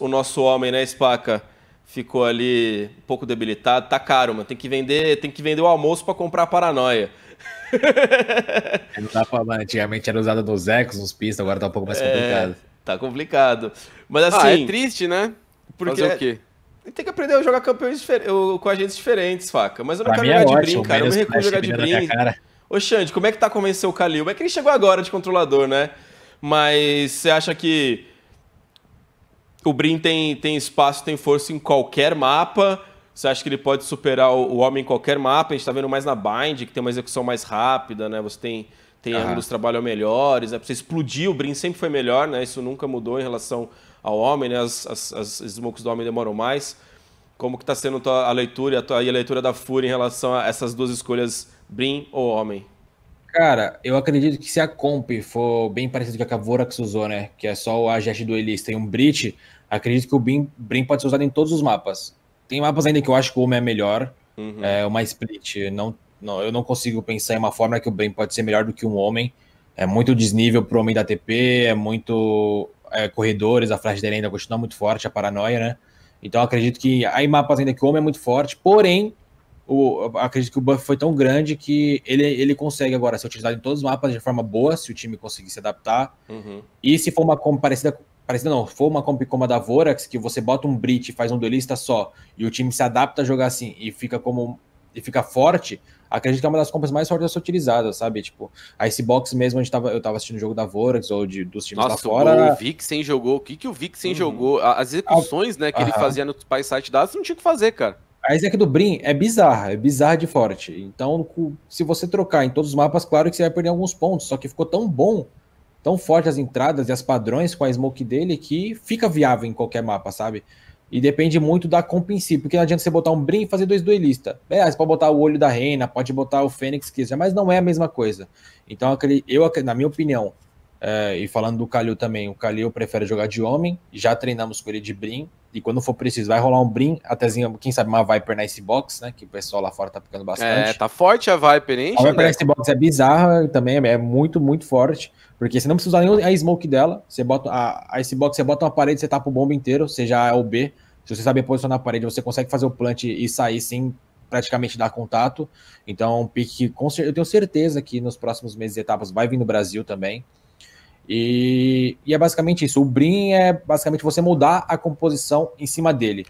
o nosso homem, né, Spaca, ficou ali um pouco debilitado. Tá caro, mano. Tem que vender, tem que vender o almoço para comprar a paranoia. Não dá pra, falar, Antigamente era usado nos ecos, nos pistas, agora tá um pouco mais é, complicado. É, tá complicado. Mas ah, assim. Ah, é triste, né? Porque Fazer o quê? Tem que aprender a jogar campeões com agentes diferentes, faca. Mas eu não pra quero é jogar é de brincar, eu não me recuso jogar de brincar. Ô, Xande, como é que tá convencer o Kalil? É que ele chegou agora de controlador, né? Mas você acha que o Brin tem, tem espaço, tem força em qualquer mapa. Você acha que ele pode superar o, o homem em qualquer mapa? A gente está vendo mais na Bind, que tem uma execução mais rápida, né? Você tem, tem uhum. ângulos trabalham melhores, né? você explodir, o Brin sempre foi melhor, né? Isso nunca mudou em relação ao homem, né? As, as, as smokes do homem demoram mais. Como que tá sendo a leitura e a, tua, e a leitura da Fúria em relação a essas duas escolhas, Brin ou Homem? Cara, eu acredito que se a comp for bem parecido com a que a Vorax usou, né? Que é só o do Duelista tem um Brit, acredito que o Brim, Brim pode ser usado em todos os mapas. Tem mapas ainda que eu acho que o Homem é melhor, uhum. é uma Split. Não, não, eu não consigo pensar em uma forma que o Brim pode ser melhor do que um Homem. É muito desnível pro Homem da TP, é muito é, corredores, a Flash dele ainda continua muito forte, a paranoia, né? Então acredito que há mapas ainda que o Homem é muito forte, porém o, acredito que o buff foi tão grande que ele, ele consegue agora ser utilizado em todos os mapas de forma boa, se o time conseguir se adaptar. Uhum. E se for uma comp parecida, parecida não, for uma comp como a da Vorax, que você bota um Brit e faz um duelista só, e o time se adapta a jogar assim e fica como e fica forte, acredito que é uma das compras mais fortes a ser utilizada, sabe? Tipo, a Icebox mesmo, tava, eu tava assistindo o jogo da Vorax ou de, dos times Nossa, lá fora. O Vixen jogou, o que, que o Vixen uhum. jogou? As execuções, né, que uhum. ele fazia no Spy Site Dados não tinha o que fazer, cara. A Isaac do Brim é bizarra, é bizarra de forte. Então, se você trocar em todos os mapas, claro que você vai perder alguns pontos. Só que ficou tão bom, tão forte as entradas e as padrões com a smoke dele que fica viável em qualquer mapa, sabe? E depende muito da comp em si, porque não adianta você botar um Brim e fazer dois duelistas. É, você pode botar o Olho da Reina, pode botar o Fênix, quiser, mas não é a mesma coisa. Então, eu, na minha opinião, é, e falando do Kalil também, o Kalil prefere jogar de homem, já treinamos com ele de Brim, e quando for preciso, vai rolar um Brim, até quem sabe uma Viper na Icebox, né, que o pessoal lá fora tá picando é, bastante. É, tá forte a Viper, hein? A Viper na Icebox é bizarra também, é, é muito, muito forte, porque você não precisa usar nem a Smoke dela, você bota a, a Icebox, você bota uma parede, você tapa o bomba inteiro, você já é o B, se você saber posicionar a parede, você consegue fazer o plant e sair sem praticamente dar contato, então um pick, eu tenho certeza que nos próximos meses e etapas vai vir no Brasil também, e, e, é basicamente isso. O brim é basicamente você mudar a composição em cima dele.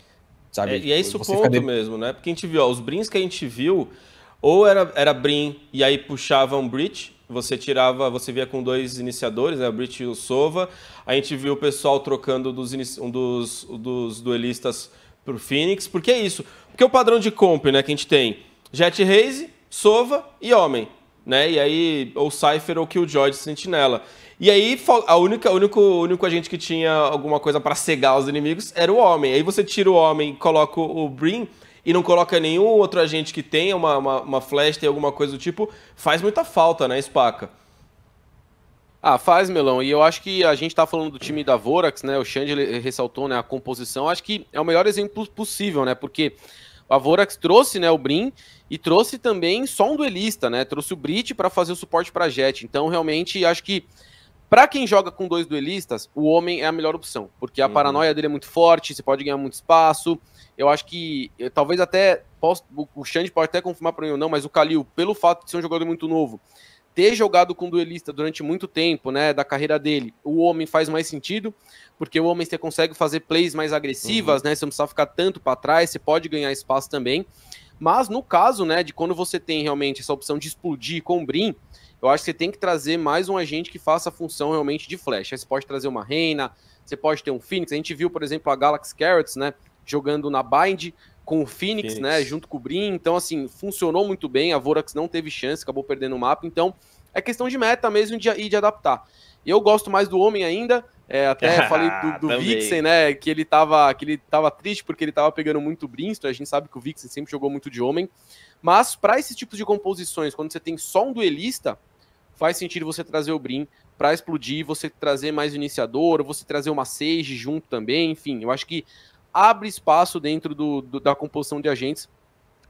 Sabe? É, e é isso tipo, o ponto de... mesmo, né? Porque a gente viu, ó, os Brins que a gente viu, ou era, era brim e aí puxava um Breach, você tirava, você via com dois iniciadores, né? O Breach e o Sova. A gente viu o pessoal trocando dos, um dos, dos duelistas pro Phoenix, porque é isso. Porque o padrão de comp, né, que a gente tem, Jet Raze, Sova e Homem né? E aí, ou Cypher ou Killjoy de Sentinela. E aí, a única, o único, único agente que tinha alguma coisa para cegar os inimigos era o homem. Aí você tira o homem, coloca o Brim e não coloca nenhum outro agente que tenha uma, uma, uma flash, tem alguma coisa do tipo, faz muita falta, né, Spaca? Ah, faz, Melão. E eu acho que a gente tá falando do time da Vorax, né? O Xande ressaltou né, a composição. Acho que é o melhor exemplo possível, né? Porque a Vorax trouxe né, o Brin e trouxe também só um duelista, né? Trouxe o Brit para fazer o suporte para Jet. Então, realmente, acho que para quem joga com dois duelistas, o homem é a melhor opção, porque a uhum. paranoia dele é muito forte, você pode ganhar muito espaço. Eu acho que eu, eh, talvez até posso, o Xande pode até confirmar para mim ou não, mas o Kalil, pelo fato de ser um jogador muito novo, ter jogado com duelista durante muito tempo, né, da carreira dele, o homem faz mais sentido, porque o homem você consegue fazer plays mais agressivas, uhum. né, você não precisa ficar tanto para trás, você pode ganhar espaço também. Mas no caso, né, de quando você tem realmente essa opção de explodir com o Brim, eu acho que você tem que trazer mais um agente que faça a função realmente de flash. Aí você pode trazer uma Reina, você pode ter um Phoenix. A gente viu, por exemplo, a Galaxy Carrots, né, jogando na Bind, com o Phoenix, Phoenix, né? Junto com o Brin. Então, assim, funcionou muito bem. A Vorax não teve chance, acabou perdendo o mapa. Então, é questão de meta mesmo e de, de adaptar. Eu gosto mais do homem ainda. É, até falei do, do Vixen, né? Que ele, tava, que ele tava triste porque ele tava pegando muito Brinston. A gente sabe que o Vixen sempre jogou muito de homem. Mas para esse tipo de composições, quando você tem só um duelista, faz sentido você trazer o Brim para explodir, você trazer mais iniciador, você trazer uma Sage junto também, enfim. Eu acho que abre espaço dentro do, do da composição de agentes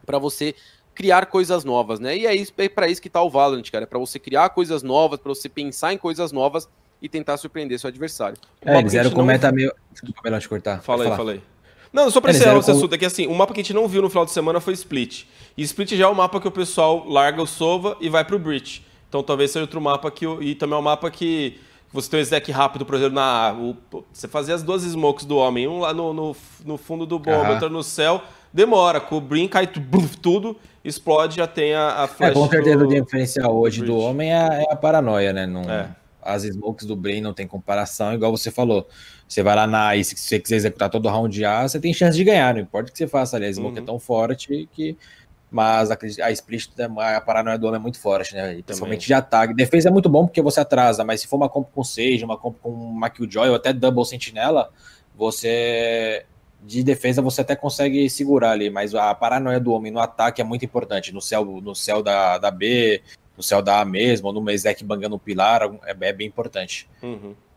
para você criar coisas novas, né? E é, isso, é para isso que tá o Valorant, cara, é para você criar coisas novas, para você pensar em coisas novas e tentar surpreender seu adversário. É, eles eram com meta meio... Desculpa, melhor te cortar. Fala aí, fala aí. Não, só pra encerrar esse assunto aqui, é que assim, o um mapa que a gente não viu no final de semana foi Split. E Split já é o mapa que o pessoal larga o Sova e vai pro Breach. Então talvez seja outro mapa que... E também é um mapa que você tem um stack rápido, por exemplo, na, o, você fazia as duas smokes do homem, um lá no, no, no fundo do bomba, entra no céu, demora, cobrir, cai bluf, tudo, explode, já tem a, a flash. É, com certeza o diferencial hoje do homem é, é, a paranoia, né? Não, é. As smokes do Brain não tem comparação, igual você falou. Você vai lá na e se você quiser executar todo o round A, você tem chance de ganhar, não importa o que você faça ali. A smoke é uhum. é tão forte que mas a, né, a split, a paranoia do homem é muito forte, né? E principalmente de ataque. Defesa é muito bom porque você atrasa, mas se for uma comp com Sage, uma comp com uma Joy ou até Double Sentinela, você de defesa você até consegue segurar ali, mas a paranoia do homem no ataque é muito importante, no céu, no céu da, da B, no céu da A mesmo, no Mesec bangando o pilar, é, é bem importante. Uhum.